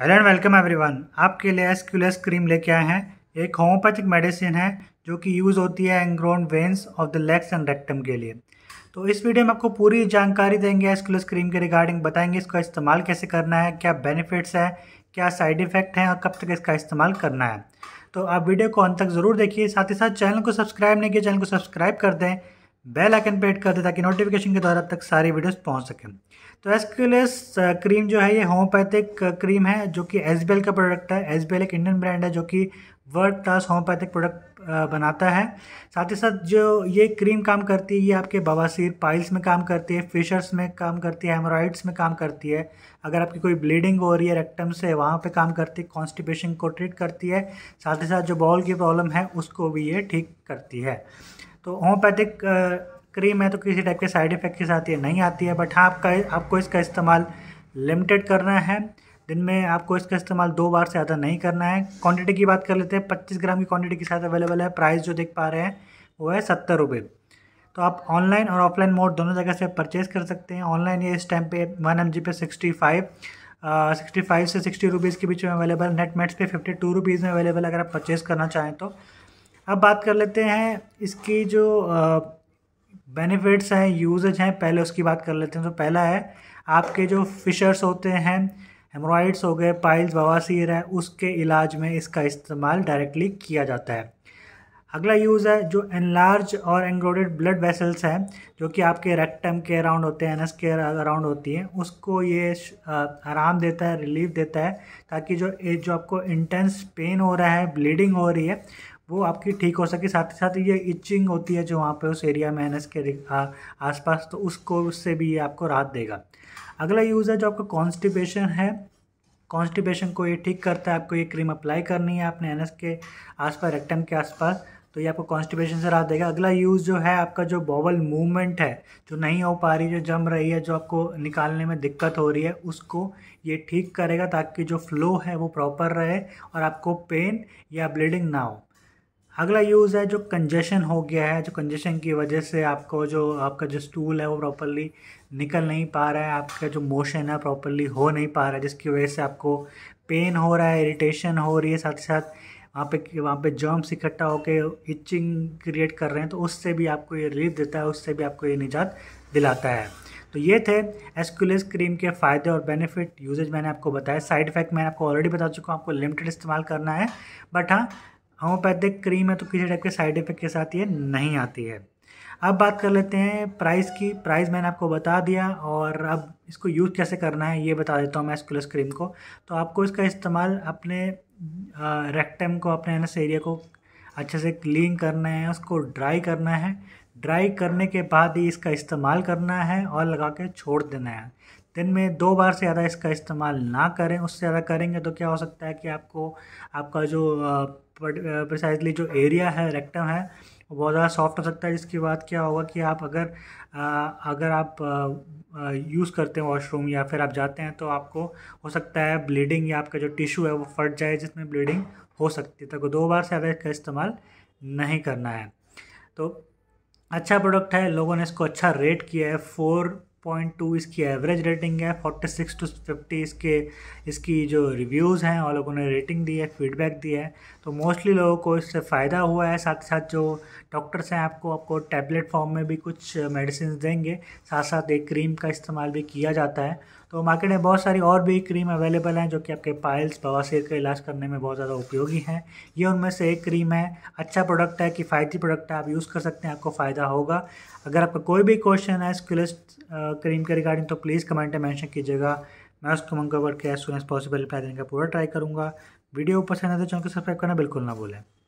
hello and welcome everyone आपके लिए एसक्यूलेस cream लेके आए हैं एक होम्योपैथिक मेडिसिन है जो कि यूज़ होती है एंग्रोन veins of the legs and rectum के लिए तो इस वीडियो में आपको पूरी जानकारी देंगे एसक्यूलेस क्रीम के रिगार्डिंग बताएंगे इसका इस्तेमाल कैसे करना है क्या बेनिफिट्स हैं क्या साइड इफ़ेक्ट हैं और कब तक इसका इस्तेमाल करना है तो आप वीडियो को अंत तक ज़रूर देखिए साथ ही साथ चैनल को सब्सक्राइब नहीं किया चैनल को सब्सक्राइब कर दें बेल आइकन पे हिट कर दे ताकि नोटिफिकेशन के द्वारा अब तक सारी वीडियोस पहुंच सकें तो एसक्यूलेस क्रीम uh, जो है ये होम्योपैथिक क्रीम uh, है जो कि एस का प्रोडक्ट है एस एक इंडियन ब्रांड है जो कि वर्ल्ड क्लास होम्योपैथिक प्रोडक्ट बनाता है साथ ही साथ जो ये क्रीम काम करती है ये आपके बवासीर पाइल्स में काम करती है फिशर्स में काम करती है हेमोराइड्स में काम करती है अगर आपकी कोई ब्लीडिंग हो रही है रेक्टम से वहाँ पे काम करती है कॉन्स्टिपेशन को ट्रीट करती है साथ ही साथ जो बॉल की प्रॉब्लम है उसको भी ये ठीक करती है तो होम्योपैथिक क्रीम uh, है तो किसी टाइप के साइड इफ़ेक्ट के साथ ये नहीं आती है बट हाँ आपका आपको इसका इस्तेमाल लिमिटेड करना है दिन में आपको इसका इस्तेमाल दो बार से ज़्यादा नहीं करना है क्वांटिटी की बात कर लेते हैं पच्चीस ग्राम की क्वांटिटी के साथ अवेलेबल है प्राइस जो देख पा रहे हैं वो है सत्तर रुपये तो आप ऑनलाइन और ऑफलाइन मोड दोनों जगह से परचेज़ कर सकते हैं ऑनलाइन ये इस टाइम पे वन एम पे सिक्सटी फाइव सिक्सटी फाइव से सिक्सटी रुपीज़ के बीच में अवेलेबल नेट मेट्स पे फिफ्टी टू रुपीज़ में अवेलेबल अगर आप परचेज़ करना चाहें तो अब बात कर लेते हैं इसकी जो बेनिफिट्स हैं यूजेज हैं पहले उसकी बात कर लेते हैं तो पहला है आपके जो फिशर्स होते हैं हेमोराइड्स हो गए पाइल्स बवासीर है उसके इलाज में इसका इस्तेमाल डायरेक्टली किया जाता है अगला यूज़ है जो एनलार्ज और एंग्रोडेड ब्लड वेसल्स हैं जो कि आपके रेक्टम के अराउंड होते हैं एनएस के अराउंड होती हैं उसको ये आराम देता है रिलीफ देता है ताकि जो जो आपको इंटेंस पेन हो रहा है ब्लीडिंग हो रही है वो आपकी ठीक हो सके साथ ही साथ ये इचिंग होती है जो वहाँ पे उस एरिया में एनएस के आसपास तो उसको उससे भी ये आपको राहत देगा अगला यूज़ है जो आपका कॉन्स्टिपेशन है कॉन्स्टिपेशन को ये ठीक करता है आपको ये क्रीम अप्लाई करनी है आपने एनएस के आसपास रेक्टम के आसपास तो ये आपको कॉन्स्टिपेशन से राहत देगा अगला यूज़ जो है आपका जो बॉबल मूवमेंट है जो नहीं हो पा रही जो जम रही है जो आपको निकालने में दिक्कत हो रही है उसको ये ठीक करेगा ताकि जो फ्लो है वो प्रॉपर रहे और आपको पेन या ब्लीडिंग ना हो अगला यूज़ है जो कंजेशन हो गया है जो कंजेशन की वजह से आपको जो आपका जो स्टूल है वो प्रॉपरली निकल नहीं पा रहा है आपका जो मोशन है प्रॉपरली हो नहीं पा रहा है जिसकी वजह से आपको पेन हो रहा है इरिटेशन हो रही है साथ ही साथ वहाँ पे वहाँ पे जर्म्स इकट्ठा होकर इचिंग क्रिएट कर रहे हैं तो उससे भी आपको ये रिलीफ देता है उससे भी आपको ये निजात दिलाता है तो ये थे एस्कुलस क्रीम के फ़ायदे और बेनिफिट यूजेज मैंने आपको बताया साइड इफेक्ट मैंने आपको ऑलरेडी बता चुका हूँ आपको लिमिटेड इस्तेमाल करना है बट हाँ होम्योपैथिक क्रीम है तो किसी टाइप के साइड इफेक्ट के साथ ये नहीं आती है अब बात कर लेते हैं प्राइस की प्राइस मैंने आपको बता दिया और अब इसको यूज़ कैसे करना है ये बता देता हूँ मैं स्कुलस क्रीम को तो आपको इसका इस्तेमाल अपने रेक्टम को अपने एनस एरिया को अच्छे से क्लीन करना है उसको ड्राई करना है ड्राई करने के बाद ही इसका इस्तेमाल करना है और लगा के छोड़ देना है दिन में दो बार से ज़्यादा इसका इस्तेमाल ना करें उससे ज़्यादा करेंगे तो क्या हो सकता है कि आपको आपका जो प्रिसाइजली जो एरिया है रेक्टम है वो बहुत ज़्यादा सॉफ्ट हो सकता है जिसके बाद क्या होगा कि आप अगर आ, अगर आप यूज़ करते हैं वॉशरूम या फिर आप जाते हैं तो आपको हो सकता है ब्लीडिंग या आपका जो टिश्यू है वो फट जाए जिसमें ब्लीडिंग हो सकती है तो दो बार से ज़्यादा इसका इस्तेमाल नहीं करना है तो अच्छा प्रोडक्ट है लोगों ने इसको अच्छा रेट किया है फोर पॉइंट टू इसकी एवरेज रेटिंग है फोर्टी सिक्स टू फिफ्टी इसके इसकी जो रिव्यूज़ हैं और लोगों ने रेटिंग दी है फीडबैक दिया है तो मोस्टली लोगों को इससे फ़ायदा हुआ है साथ साथ जो डॉक्टर्स हैं आपको आपको टैबलेट फॉर्म में भी कुछ मेडिसिन देंगे साथ साथ एक क्रीम का इस्तेमाल भी किया जाता है तो मार्केट में बहुत सारी और भी क्रीम अवेलेबल हैं जो कि आपके पाइल्स बवासीर का इलाज करने में बहुत ज़्यादा उपयोगी हैं ये उनमें से एक क्रीम है अच्छा प्रोडक्ट है किफ़ायती प्रोडक्ट है आप यूज़ कर सकते हैं आपको फ़ायदा होगा अगर आपका कोई भी क्वेश्चन है स्क्यूलिस्ट क्रीम के रिगार्डिंग तो प्लीज़ कमेंट में मैंशन कीजिएगा मैं उसको मंगा करके as soon as possible reply देने का पूरा ट्राई करूँगा वीडियो पसंद आए तो चैनल को सब्सक्राइब करना बिल्कुल ना भूलें